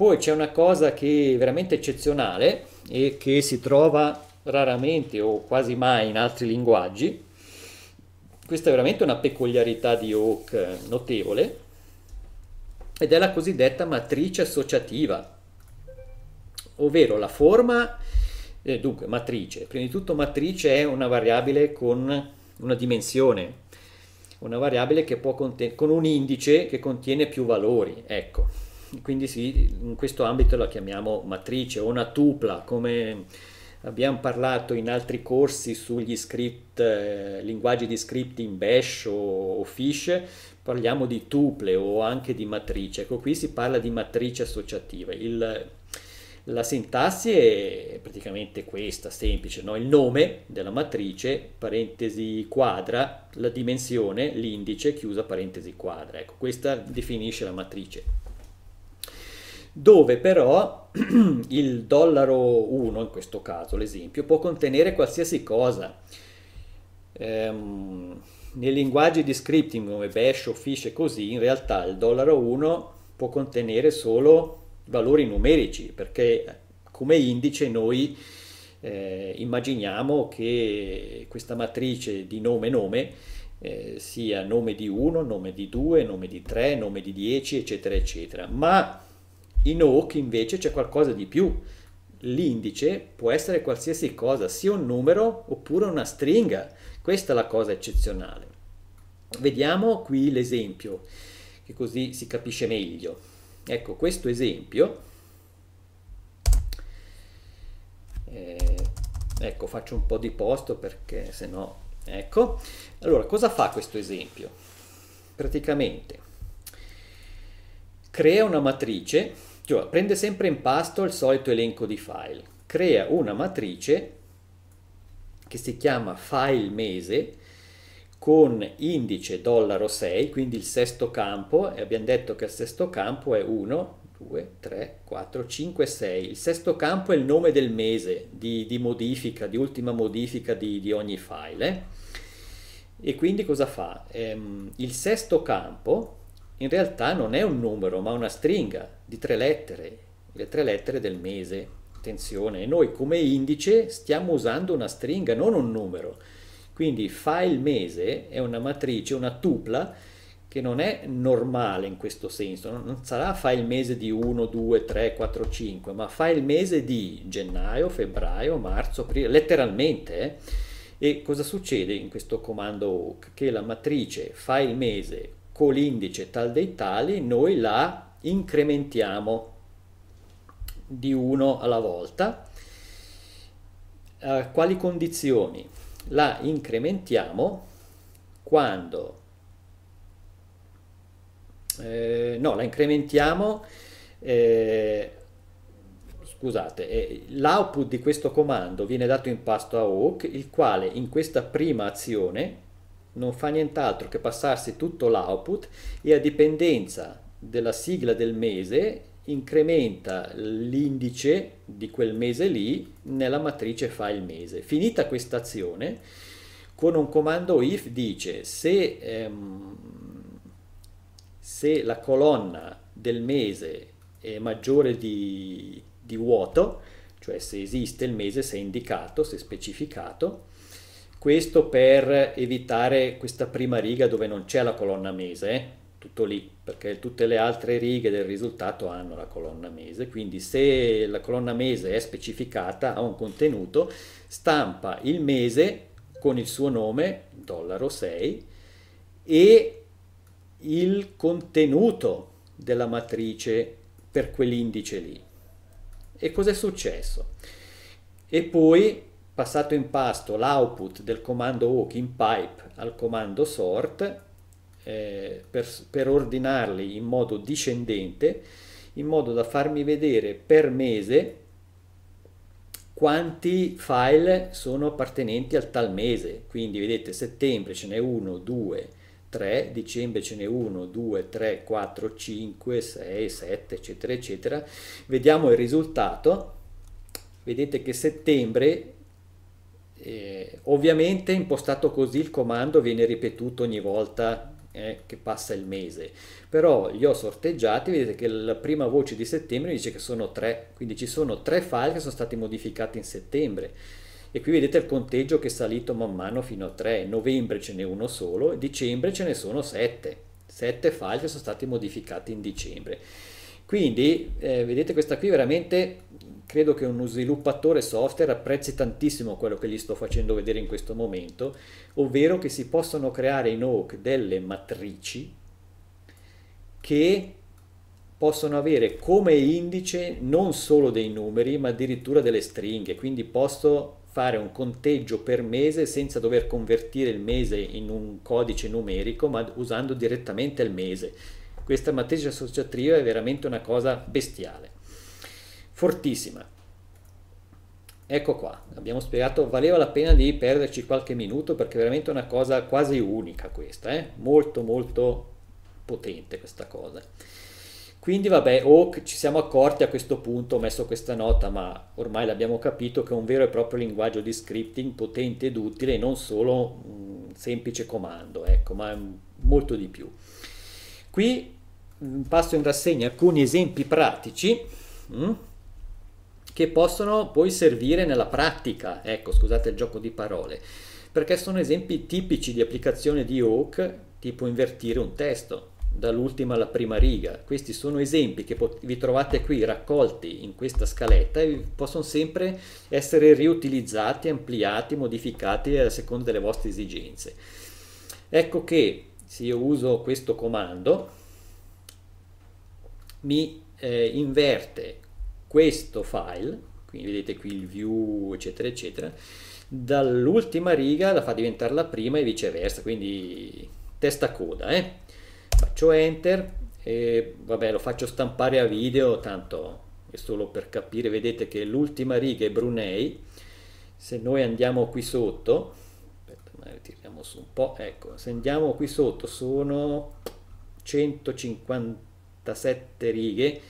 Poi c'è una cosa che è veramente eccezionale e che si trova raramente o quasi mai in altri linguaggi. Questa è veramente una peculiarità di Hawk notevole ed è la cosiddetta matrice associativa, ovvero la forma, eh, dunque matrice, prima di tutto matrice è una variabile con una dimensione, una variabile che può conten- con un indice che contiene più valori, ecco quindi sì, in questo ambito la chiamiamo matrice o una tupla, come abbiamo parlato in altri corsi sugli script, eh, linguaggi di script in bash o, o fish, parliamo di tuple o anche di matrice, ecco qui si parla di matrice associativa. Il, la sintassi è praticamente questa, semplice, no? il nome della matrice, parentesi quadra, la dimensione, l'indice, chiusa parentesi quadra. Ecco, questa definisce la matrice dove però il dollaro 1, in questo caso l'esempio, può contenere qualsiasi cosa. Ehm, nei linguaggi di scripting come Bash o Fish e così, in realtà il dollaro 1 può contenere solo valori numerici, perché come indice noi eh, immaginiamo che questa matrice di nome-nome eh, sia nome di 1, nome di 2, nome di 3, nome di 10, eccetera, eccetera. Ma in Oak invece c'è qualcosa di più. L'indice può essere qualsiasi cosa, sia un numero oppure una stringa. Questa è la cosa eccezionale. Vediamo qui l'esempio, che così si capisce meglio. Ecco, questo esempio, eh, ecco, faccio un po' di posto perché se no, ecco. Allora, cosa fa questo esempio? Praticamente, crea una matrice cioè prende sempre in pasto il solito elenco di file, crea una matrice che si chiama file mese con indice 6, quindi il sesto campo, e abbiamo detto che il sesto campo è 1, 2, 3, 4, 5, 6. Il sesto campo è il nome del mese di, di modifica, di ultima modifica di, di ogni file. Eh? E quindi cosa fa? Ehm, il sesto campo in realtà non è un numero ma una stringa di tre lettere, le tre lettere del mese. Attenzione, noi come indice stiamo usando una stringa, non un numero. Quindi fa il mese è una matrice, una tupla che non è normale in questo senso, non sarà fa il mese di 1, 2, 3, 4, 5, ma fa il mese di gennaio, febbraio, marzo, aprile, letteralmente. Eh? E cosa succede in questo comando? Che la matrice fa il mese con l'indice tal dei tali, noi la incrementiamo di uno alla volta. A eh, quali condizioni? La incrementiamo quando... Eh, no, la incrementiamo... Eh, scusate, eh, l'output di questo comando viene dato in pasto a hook il quale in questa prima azione non fa nient'altro che passarsi tutto l'output e a dipendenza della sigla del mese incrementa l'indice di quel mese lì nella matrice file mese. Finita questa azione, con un comando if dice se, ehm, se la colonna del mese è maggiore di, di vuoto, cioè se esiste il mese, se è indicato, se è specificato, questo per evitare questa prima riga dove non c'è la colonna mese, eh? tutto lì, perché tutte le altre righe del risultato hanno la colonna mese, quindi se la colonna mese è specificata, ha un contenuto, stampa il mese con il suo nome, dollaro 6, e il contenuto della matrice per quell'indice lì. E cos'è successo? E poi passato in pasto l'output del comando hook in pipe al comando sort eh, per, per ordinarli in modo discendente in modo da farmi vedere per mese quanti file sono appartenenti al tal mese. Quindi vedete settembre ce n'è 1, 2, 3, dicembre ce n'è 1, 2, 3, 4, 5, 6, 7, eccetera, eccetera. Vediamo il risultato. Vedete che settembre eh, ovviamente impostato così il comando viene ripetuto ogni volta eh, che passa il mese, però li ho sorteggiati, vedete che la prima voce di settembre dice che sono tre, quindi ci sono tre file che sono stati modificati in settembre e qui vedete il conteggio che è salito man mano fino a tre, novembre ce n'è uno solo, dicembre ce ne sono sette, sette file che sono stati modificati in dicembre. Quindi eh, vedete questa qui veramente credo che uno sviluppatore software apprezzi tantissimo quello che gli sto facendo vedere in questo momento, ovvero che si possono creare in Oak delle matrici che possono avere come indice non solo dei numeri ma addirittura delle stringhe, quindi posso fare un conteggio per mese senza dover convertire il mese in un codice numerico ma usando direttamente il mese. Questa matrice associativa è veramente una cosa bestiale fortissima. Ecco qua, abbiamo spiegato, valeva la pena di perderci qualche minuto perché è veramente una cosa quasi unica questa, eh? molto molto potente questa cosa. Quindi vabbè, o ci siamo accorti a questo punto, ho messo questa nota, ma ormai l'abbiamo capito che è un vero e proprio linguaggio di scripting potente ed utile, non solo un semplice comando, ecco, ma molto di più. Qui mm, passo in rassegna alcuni esempi pratici. Mm? che possono poi servire nella pratica, ecco scusate il gioco di parole, perché sono esempi tipici di applicazione di Hawk, tipo invertire un testo dall'ultima alla prima riga. Questi sono esempi che vi trovate qui raccolti in questa scaletta e possono sempre essere riutilizzati, ampliati, modificati a seconda delle vostre esigenze. Ecco che se io uso questo comando mi eh, inverte questo file, quindi vedete qui il view eccetera eccetera, dall'ultima riga la fa diventare la prima e viceversa, quindi testa coda. Eh? Faccio enter e vabbè lo faccio stampare a video, tanto è solo per capire, vedete che l'ultima riga è Brunei, se noi andiamo qui sotto, tiriamo su un po', ecco, se andiamo qui sotto sono 157 righe,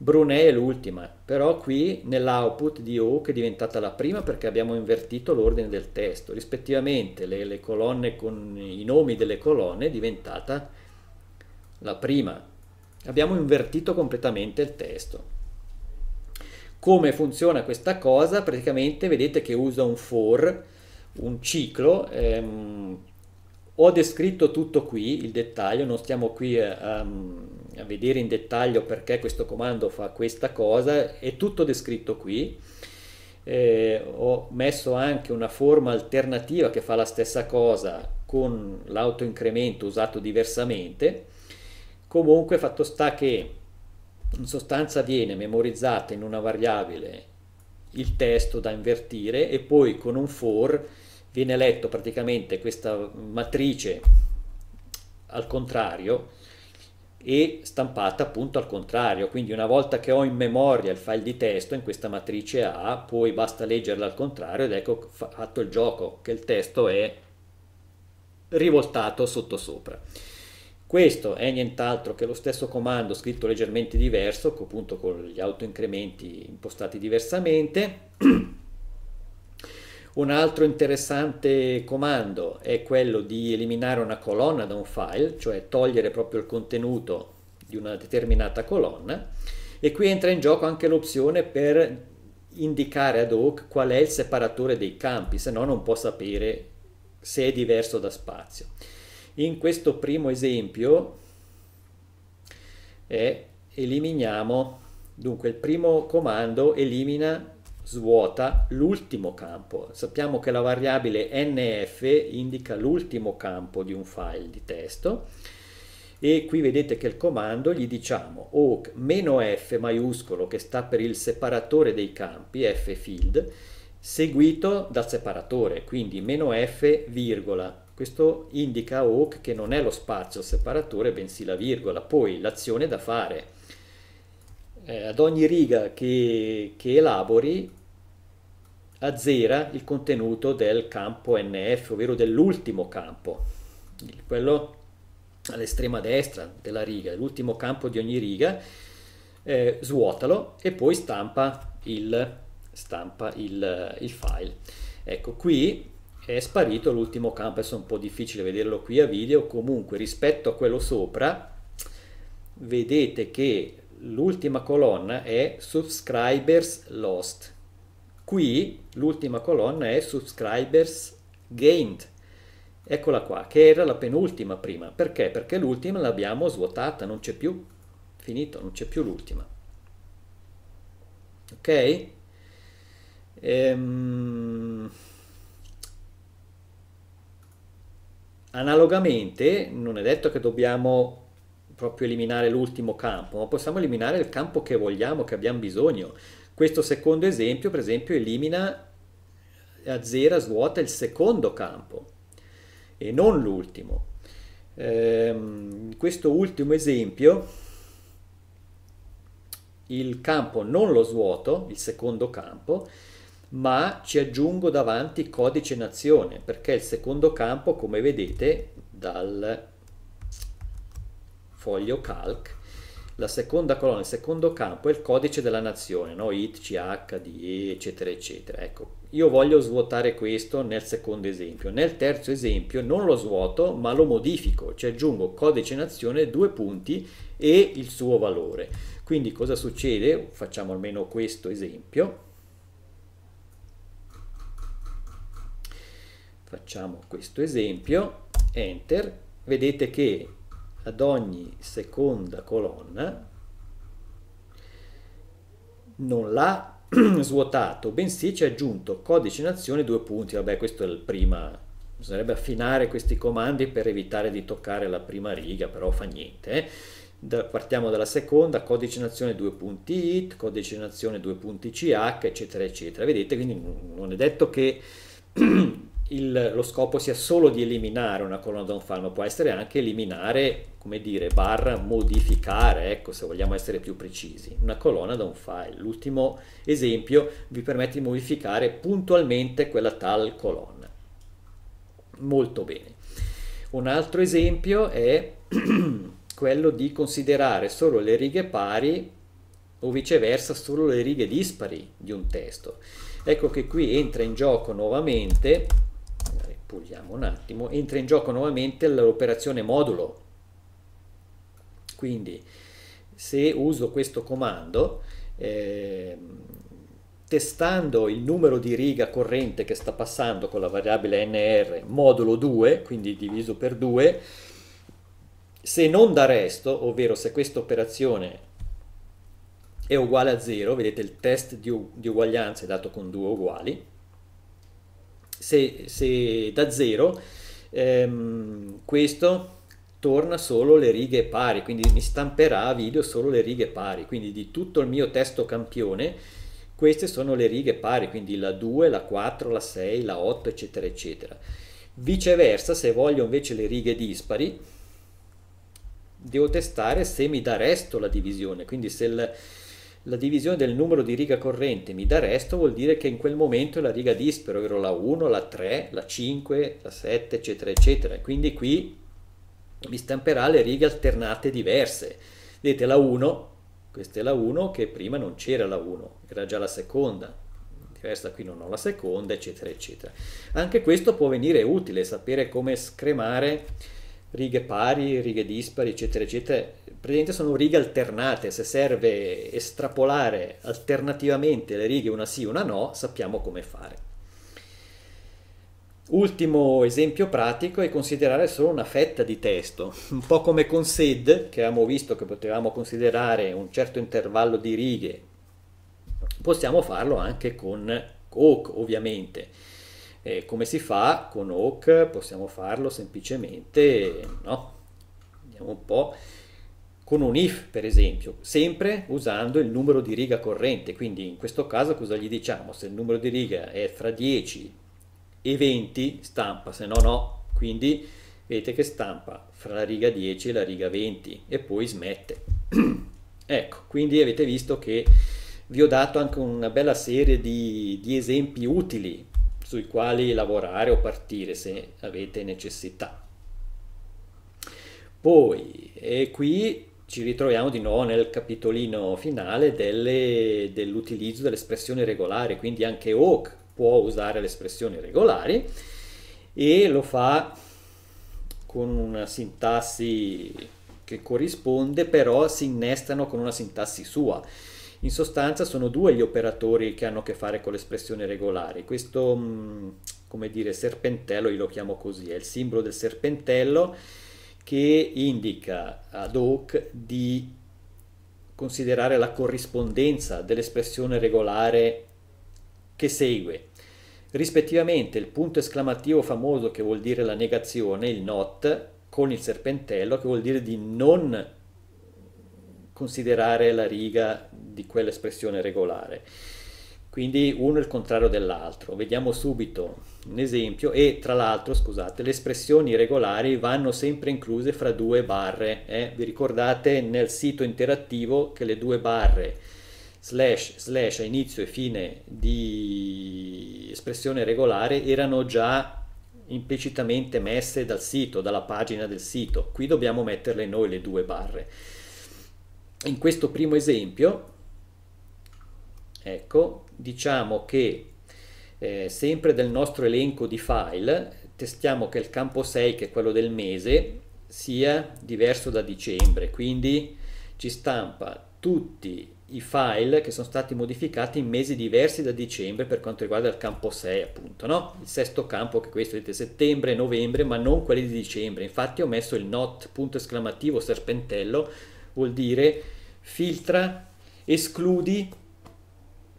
Brunei è l'ultima, però qui nell'output di O che è diventata la prima perché abbiamo invertito l'ordine del testo, rispettivamente le, le colonne con i nomi delle colonne è diventata la prima. Abbiamo invertito completamente il testo. Come funziona questa cosa? Praticamente vedete che usa un for, un ciclo, ehm, ho descritto tutto qui, il dettaglio, non stiamo qui a, eh, ehm, a vedere in dettaglio perché questo comando fa questa cosa, è tutto descritto qui. Eh, ho messo anche una forma alternativa che fa la stessa cosa con l'autoincremento usato diversamente. Comunque fatto sta che in sostanza viene memorizzata in una variabile il testo da invertire e poi con un for viene letto praticamente questa matrice al contrario e stampata appunto al contrario quindi una volta che ho in memoria il file di testo in questa matrice A poi basta leggerla al contrario ed ecco fatto il gioco che il testo è rivoltato sottosopra. questo è nient'altro che lo stesso comando scritto leggermente diverso appunto con gli autoincrementi impostati diversamente Un altro interessante comando è quello di eliminare una colonna da un file, cioè togliere proprio il contenuto di una determinata colonna e qui entra in gioco anche l'opzione per indicare ad hoc qual è il separatore dei campi, se no non può sapere se è diverso da spazio. In questo primo esempio eh, eliminiamo, dunque il primo comando elimina svuota l'ultimo campo. Sappiamo che la variabile nf indica l'ultimo campo di un file di testo e qui vedete che il comando gli diciamo o meno f maiuscolo che sta per il separatore dei campi, f field, seguito dal separatore, quindi meno f virgola. Questo indica OC che non è lo spazio separatore bensì la virgola, poi l'azione da fare. Eh, ad ogni riga che, che elabori azzera il contenuto del campo NF, ovvero dell'ultimo campo, quello all'estrema destra della riga, l'ultimo campo di ogni riga, eh, svuotalo e poi stampa il, stampa il, il file. Ecco, qui è sparito l'ultimo campo, adesso è un po' difficile vederlo qui a video, comunque rispetto a quello sopra vedete che l'ultima colonna è subscribers lost, Qui l'ultima colonna è subscribers gained. Eccola qua, che era la penultima prima. Perché? Perché l'ultima l'abbiamo svuotata, non c'è più. Finito, non c'è più l'ultima. Ok? Ehm... Analogamente, non è detto che dobbiamo proprio eliminare l'ultimo campo, ma possiamo eliminare il campo che vogliamo, che abbiamo bisogno. Questo secondo esempio, per esempio, elimina, eh, azzera, svuota il secondo campo e non l'ultimo. Ehm, questo ultimo esempio, il campo non lo svuoto, il secondo campo, ma ci aggiungo davanti codice nazione, perché il secondo campo, come vedete, dal foglio calc la seconda colonna, il secondo campo è il codice della nazione, no? IT, CH, d, eccetera, eccetera. Ecco, io voglio svuotare questo nel secondo esempio. Nel terzo esempio non lo svuoto, ma lo modifico, ci aggiungo codice nazione, due punti e il suo valore. Quindi cosa succede? Facciamo almeno questo esempio. Facciamo questo esempio, enter, vedete che ad ogni seconda colonna non l'ha svuotato, bensì ci ha aggiunto codice nazione due punti. Vabbè, questo è il prima. Bisognerebbe affinare questi comandi per evitare di toccare la prima riga, però fa niente. Eh. Da, partiamo dalla seconda, codice in azione 2.it, codice in azione 2.ch, eccetera, eccetera. Vedete, quindi non è detto che il, lo scopo sia solo di eliminare una colonna da un file, ma può essere anche eliminare, come dire, barra modificare, ecco, se vogliamo essere più precisi, una colonna da un file. L'ultimo esempio vi permette di modificare puntualmente quella tal colonna. Molto bene. Un altro esempio è quello di considerare solo le righe pari o viceversa solo le righe dispari di un testo. Ecco che qui entra in gioco nuovamente puliamo un attimo, entra in gioco nuovamente l'operazione modulo. Quindi se uso questo comando, eh, testando il numero di riga corrente che sta passando con la variabile nr modulo 2, quindi diviso per 2, se non da resto, ovvero se questa operazione è uguale a 0, vedete il test di, di uguaglianza è dato con due uguali, se, se da 0 ehm, questo torna solo le righe pari, quindi mi stamperà a video solo le righe pari, quindi di tutto il mio testo campione queste sono le righe pari, quindi la 2, la 4, la 6, la 8, eccetera, eccetera. Viceversa, se voglio invece le righe dispari, devo testare se mi dà resto la divisione, quindi se il, la divisione del numero di riga corrente mi dà resto vuol dire che in quel momento la riga dispero ero la 1, la 3, la 5, la 7 eccetera eccetera quindi qui mi stamperà le righe alternate diverse vedete la 1 questa è la 1 che prima non c'era la 1 era già la seconda diversa qui non ho la seconda eccetera eccetera anche questo può venire utile sapere come scremare righe pari, righe dispari, eccetera, eccetera, praticamente sono righe alternate, se serve estrapolare alternativamente le righe una sì, una no, sappiamo come fare. Ultimo esempio pratico è considerare solo una fetta di testo, un po' come con SED, che abbiamo visto che potevamo considerare un certo intervallo di righe, possiamo farlo anche con Coke, ovviamente eh, come si fa con Oak? Possiamo farlo semplicemente, no? Vediamo un po' con un if per esempio, sempre usando il numero di riga corrente, quindi in questo caso cosa gli diciamo? Se il numero di riga è fra 10 e 20 stampa, se no no, quindi vedete che stampa fra la riga 10 e la riga 20 e poi smette. ecco, quindi avete visto che vi ho dato anche una bella serie di, di esempi utili sui quali lavorare o partire se avete necessità. Poi, e qui ci ritroviamo di nuovo nel capitolino finale dell'utilizzo dell dell'espressione regolare, quindi anche Oak può usare le espressioni regolari e lo fa con una sintassi che corrisponde, però si innestano con una sintassi sua. In sostanza sono due gli operatori che hanno a che fare con l'espressione regolare. Questo, mm, come dire, serpentello, io lo chiamo così, è il simbolo del serpentello che indica ad hoc di considerare la corrispondenza dell'espressione regolare che segue. Rispettivamente il punto esclamativo famoso che vuol dire la negazione, il not, con il serpentello che vuol dire di non considerare la riga di quell'espressione regolare. Quindi uno è il contrario dell'altro. Vediamo subito un esempio e tra l'altro, scusate, le espressioni regolari vanno sempre incluse fra due barre. Eh? Vi ricordate nel sito interattivo che le due barre slash slash a inizio e fine di espressione regolare erano già implicitamente messe dal sito, dalla pagina del sito. Qui dobbiamo metterle noi le due barre in questo primo esempio, ecco, diciamo che eh, sempre del nostro elenco di file testiamo che il campo 6, che è quello del mese, sia diverso da dicembre, quindi ci stampa tutti i file che sono stati modificati in mesi diversi da dicembre per quanto riguarda il campo 6 appunto no? il sesto campo che questo vedete settembre novembre ma non quelli di dicembre infatti ho messo il not punto esclamativo serpentello vuol dire filtra, escludi,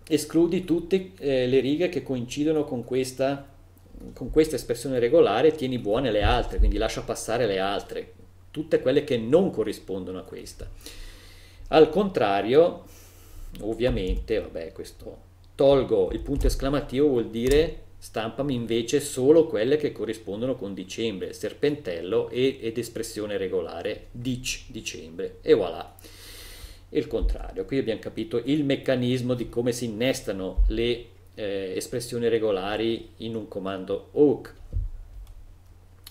escludi tutte eh, le righe che coincidono con questa, con questa espressione regolare, tieni buone le altre, quindi lascia passare le altre, tutte quelle che non corrispondono a questa. Al contrario, ovviamente, vabbè, questo tolgo il punto esclamativo vuol dire stampami invece solo quelle che corrispondono con dicembre, serpentello e, ed espressione regolare, dic dicembre, e voilà. Il contrario, qui abbiamo capito il meccanismo di come si innestano le eh, espressioni regolari in un comando OC.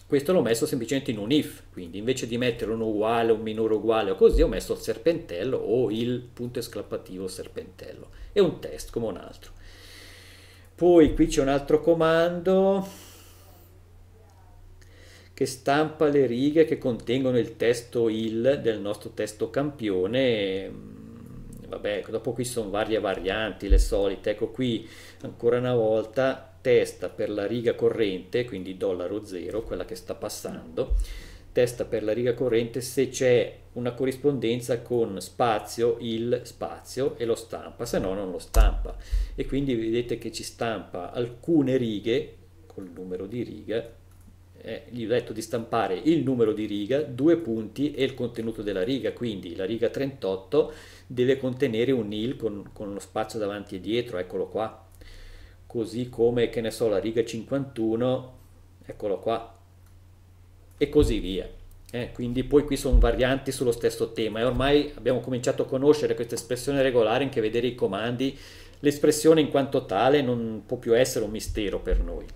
Questo l'ho messo semplicemente in un if, quindi invece di mettere un uguale, un minore uguale o così, ho messo il serpentello o il punto esclamativo serpentello. È un test come un altro poi qui c'è un altro comando che stampa le righe che contengono il testo il del nostro testo campione mm, vabbè ecco, dopo qui sono varie varianti le solite ecco qui ancora una volta testa per la riga corrente quindi dollaro 0 quella che sta passando testa per la riga corrente se c'è una corrispondenza con spazio, il spazio e lo stampa, se no non lo stampa. E quindi vedete che ci stampa alcune righe col numero di riga, eh, gli ho detto di stampare il numero di riga, due punti e il contenuto della riga, quindi la riga 38 deve contenere un il con, con lo spazio davanti e dietro, eccolo qua. Così come, che ne so, la riga 51, eccolo qua, e così via. Eh, quindi poi qui sono varianti sullo stesso tema e ormai abbiamo cominciato a conoscere questa espressione regolare anche vedere i comandi l'espressione in quanto tale non può più essere un mistero per noi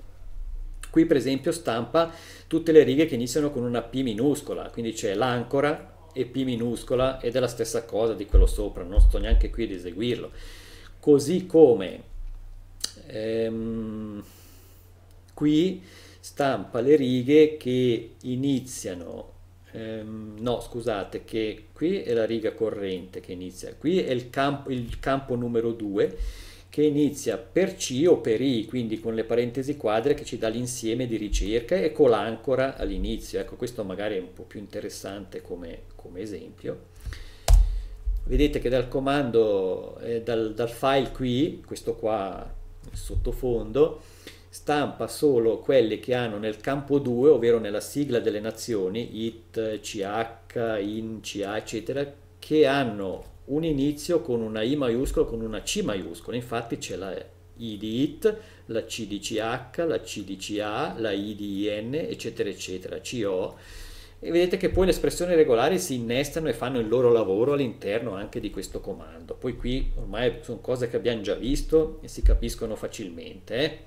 qui per esempio stampa tutte le righe che iniziano con una P minuscola quindi c'è l'ancora e P minuscola ed è la stessa cosa di quello sopra non sto neanche qui ad eseguirlo così come ehm, qui stampa le righe che iniziano ehm, no scusate che qui è la riga corrente che inizia, qui è il campo, il campo numero 2 che inizia per C o per I, quindi con le parentesi quadre che ci dà l'insieme di ricerca e con l'ancora all'inizio. Ecco, questo magari è un po' più interessante come, come esempio. Vedete che dal comando, eh, dal, dal file qui, questo qua sottofondo, stampa solo quelle che hanno nel campo 2, ovvero nella sigla delle nazioni, IT, CH, IN, CA, eccetera, che hanno un inizio con una I maiuscola, con una C maiuscola, infatti c'è la I di IT, la C di CH, la C di CA, la I di IN, eccetera, eccetera, CO. E vedete che poi le espressioni regolari si innestano e fanno il loro lavoro all'interno anche di questo comando. Poi qui ormai sono cose che abbiamo già visto e si capiscono facilmente. Eh?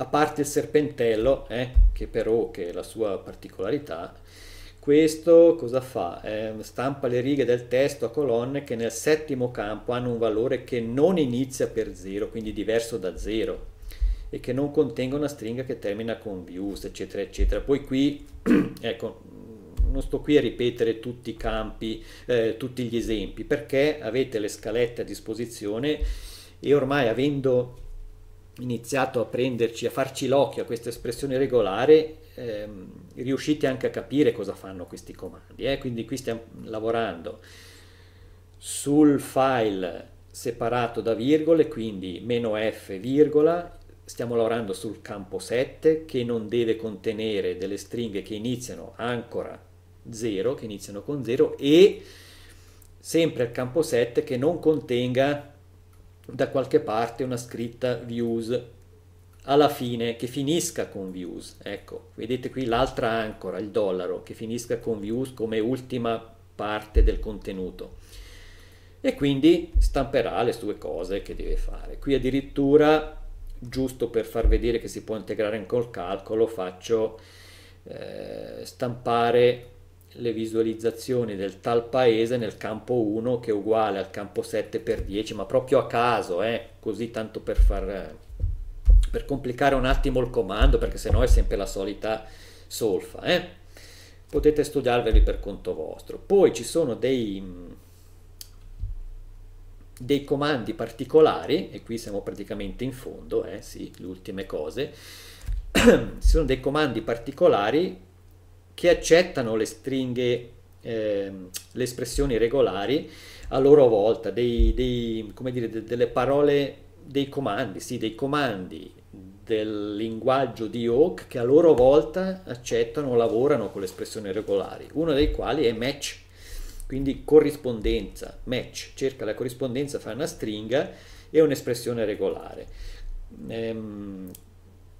a parte il serpentello, eh, che però che è la sua particolarità, questo cosa fa? Eh, stampa le righe del testo a colonne che nel settimo campo hanno un valore che non inizia per 0, quindi diverso da 0, e che non contenga una stringa che termina con views, eccetera, eccetera. Poi qui, ecco, non sto qui a ripetere tutti i campi, eh, tutti gli esempi, perché avete le scalette a disposizione e ormai avendo iniziato a prenderci, a farci l'occhio a questa espressione regolare, ehm, riuscite anche a capire cosa fanno questi comandi. Eh? Quindi qui stiamo lavorando sul file separato da virgole, quindi meno f virgola, stiamo lavorando sul campo 7 che non deve contenere delle stringhe che iniziano ancora 0, che iniziano con 0 e sempre al campo 7 che non contenga da qualche parte una scritta views alla fine che finisca con views ecco vedete qui l'altra ancora il dollaro che finisca con views come ultima parte del contenuto e quindi stamperà le sue cose che deve fare qui addirittura giusto per far vedere che si può integrare anche col calcolo faccio eh, stampare le visualizzazioni del tal paese nel campo 1 che è uguale al campo 7x10, ma proprio a caso, eh? così tanto per, far, per complicare un attimo il comando, perché sennò è sempre la solita solfa. Eh? Potete studiarveli per conto vostro. Poi ci sono dei, dei comandi particolari, e qui siamo praticamente in fondo, eh? sì, le ultime cose, ci sono dei comandi particolari che accettano le stringhe, eh, le espressioni regolari a loro volta, dei, dei, dire, de, delle parole, dei comandi, sì, dei comandi del linguaggio di Oak che a loro volta accettano o lavorano con le espressioni regolari, uno dei quali è match, quindi corrispondenza, match, cerca la corrispondenza fra una stringa e un'espressione regolare. Ehm,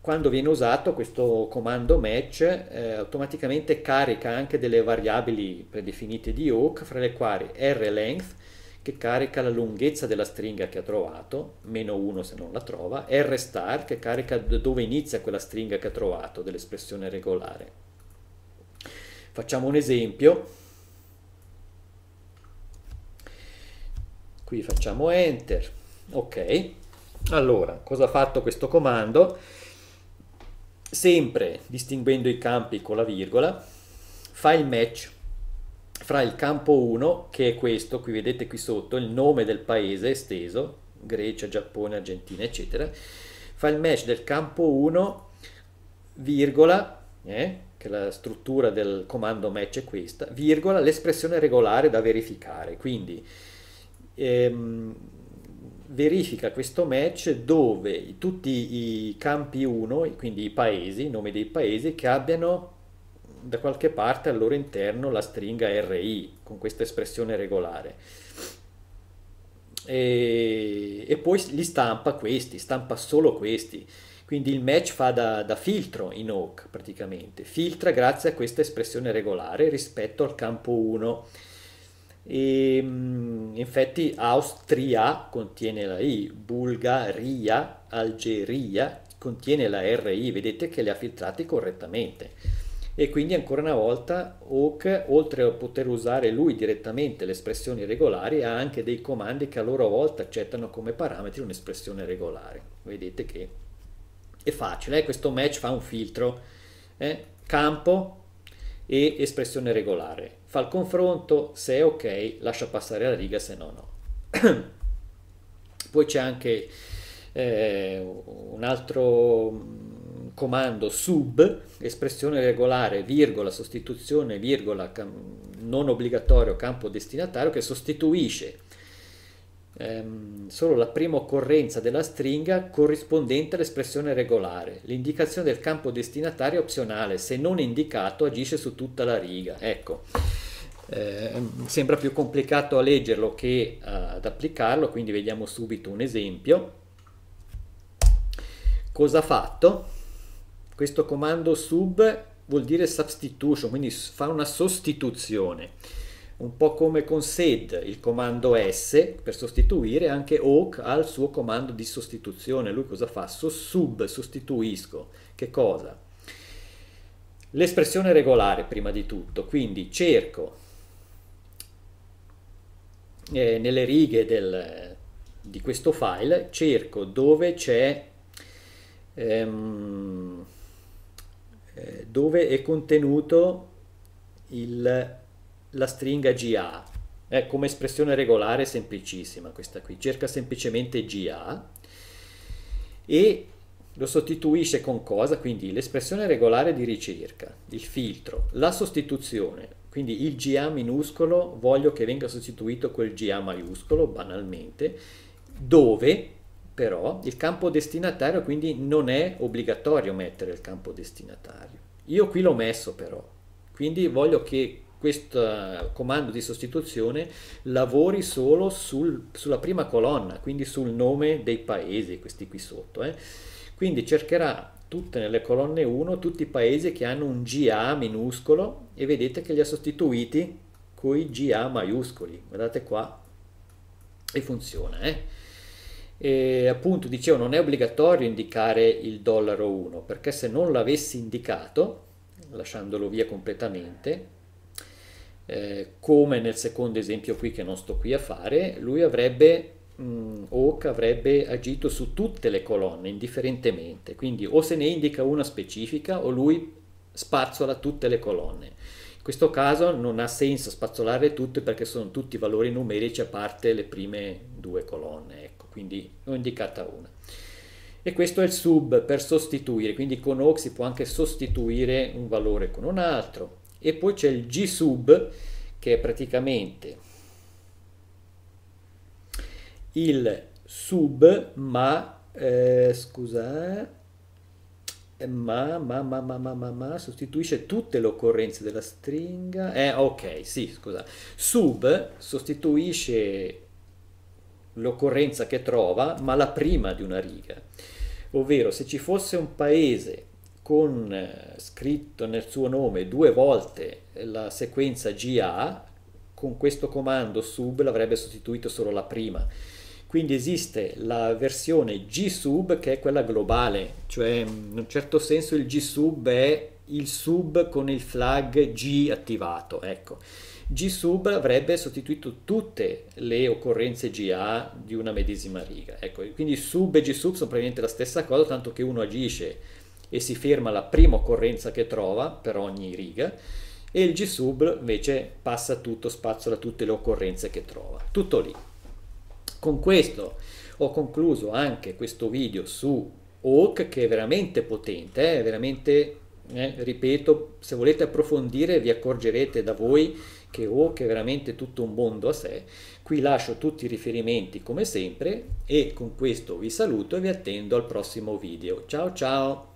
quando viene usato questo comando match eh, automaticamente carica anche delle variabili predefinite di hook fra le quali rLength che carica la lunghezza della stringa che ha trovato, meno 1 se non la trova, rstar che carica dove inizia quella stringa che ha trovato dell'espressione regolare. Facciamo un esempio. Qui facciamo enter. Ok. Allora, cosa ha fatto questo comando? sempre distinguendo i campi con la virgola, fa il match fra il campo 1, che è questo, qui vedete qui sotto, il nome del paese esteso, Grecia, Giappone, Argentina, eccetera, fa il match del campo 1, virgola, eh, che la struttura del comando match è questa, virgola, l'espressione regolare da verificare, quindi... Ehm, verifica questo match dove tutti i campi 1, quindi i paesi, i nomi dei paesi, che abbiano da qualche parte al loro interno la stringa RI con questa espressione regolare. E, e poi li stampa questi, stampa solo questi. Quindi il match fa da, da filtro in Oak praticamente, filtra grazie a questa espressione regolare rispetto al campo 1 e, mm, infatti Austria contiene la I, Bulgaria, Algeria contiene la RI, vedete che le ha filtrate correttamente. E quindi ancora una volta Hawk, oltre a poter usare lui direttamente le espressioni regolari, ha anche dei comandi che a loro volta accettano come parametri un'espressione regolare. Vedete che è facile, eh? questo match fa un filtro, eh? campo e espressione regolare fa il confronto, se è ok lascia passare la riga, se no no. Poi c'è anche eh, un altro mm, comando sub, espressione regolare, virgola, sostituzione, virgola, non obbligatorio, campo destinatario, che sostituisce ehm, solo la prima occorrenza della stringa corrispondente all'espressione regolare. L'indicazione del campo destinatario è opzionale, se non indicato agisce su tutta la riga. Ecco eh, sembra più complicato a leggerlo che ad applicarlo, quindi vediamo subito un esempio. Cosa ha fatto? Questo comando sub vuol dire substitution, quindi fa una sostituzione, un po' come con sed, il comando s per sostituire, anche oak ha il suo comando di sostituzione, lui cosa fa? So, sub, sostituisco, che cosa? L'espressione regolare prima di tutto, quindi cerco eh, nelle righe del, di questo file cerco dove c'è ehm, eh, dove è contenuto il, la stringa GA eh, come espressione regolare semplicissima questa qui cerca semplicemente GA e lo sostituisce con cosa quindi l'espressione regolare di ricerca il filtro la sostituzione quindi il GA minuscolo voglio che venga sostituito col GA maiuscolo, banalmente, dove però il campo destinatario quindi non è obbligatorio mettere il campo destinatario. Io qui l'ho messo però, quindi voglio che questo eh, comando di sostituzione lavori solo sul, sulla prima colonna, quindi sul nome dei paesi, questi qui sotto. Eh. Quindi cercherà tutte nelle colonne 1, tutti i paesi che hanno un GA minuscolo e vedete che li ha sostituiti con i GA maiuscoli, guardate qua, e funziona. Eh? E appunto dicevo non è obbligatorio indicare il dollaro 1 perché se non l'avessi indicato, lasciandolo via completamente, eh, come nel secondo esempio qui che non sto qui a fare, lui avrebbe mh, mm, avrebbe agito su tutte le colonne indifferentemente, quindi o se ne indica una specifica o lui spazzola tutte le colonne. In questo caso non ha senso spazzolarle tutte perché sono tutti valori numerici a parte le prime due colonne, ecco, quindi ne ho indicata una. E questo è il sub per sostituire, quindi con Hawke si può anche sostituire un valore con un altro. E poi c'è il G sub che è praticamente il sub ma eh, scusa eh, ma, ma, ma, ma, ma, ma, ma, sostituisce tutte le occorrenze della stringa. Eh, ok, sì, scusa. Sub sostituisce l'occorrenza che trova, ma la prima di una riga. Ovvero, se ci fosse un paese con eh, scritto nel suo nome due volte la sequenza GA, con questo comando sub l'avrebbe sostituito solo la prima. Quindi esiste la versione G sub che è quella globale, cioè in un certo senso il G sub è il sub con il flag G attivato, ecco. G sub avrebbe sostituito tutte le occorrenze GA di una medesima riga, ecco. Quindi sub e G sub sono praticamente la stessa cosa, tanto che uno agisce e si ferma alla prima occorrenza che trova per ogni riga e il G-sub invece passa tutto, spazzola tutte le occorrenze che trova. Tutto lì. Con questo ho concluso anche questo video su Oak che è veramente potente, è veramente, eh, ripeto, se volete approfondire vi accorgerete da voi che Oak è veramente tutto un mondo a sé. Qui lascio tutti i riferimenti come sempre e con questo vi saluto e vi attendo al prossimo video. Ciao ciao!